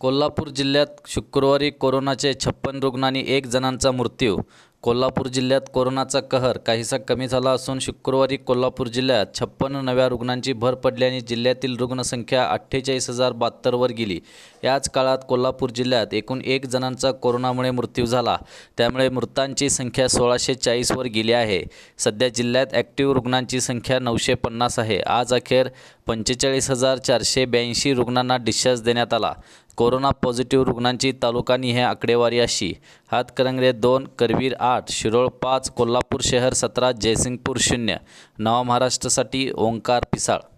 कोल्हापूर जिल्ह्यात शुक्रवारी कोरोनाचे छप्पन रुग्णांनी एक जणांचा मृत्यू कोल्हापूर जिल्ह्यात कोरोनाचा कहर काहीसा कमी झाला असून शुक्रवारी कोल्हापूर जिल्ह्यात छप्पन्न नव्या रुग्णांची भर पडल्याने जिल्ह्यातील रुग्णसंख्या अठ्ठेचाळीस हजार बहात्तरवर गेली याच काळात कोल्हापूर जिल्ह्यात एकूण एक जणांचा कोरोनामुळे मृत्यू झाला त्यामुळे मृतांची संख्या सोळाशे चाळीसवर गेली आहे सध्या जिल्ह्यात ॲक्टिव्ह रुग्णांची संख्या नऊशे पन्नास आहे आज अखेर पंचेचाळीस हजार चारशे ब्याऐंशी रुग्णांना डिस्चार्ज देण्यात आला कोरोना पॉझिटिव्ह रुग्णांची तालुकानी हे आकडेवारी अशी हातकरंगळे दोन करवीर आठ शिरोळ पाच कोल्हापूर शहर सतरा जयसिंगपूर शून्य नवा महाराष्ट्रासाठी ओंकार पिसाळ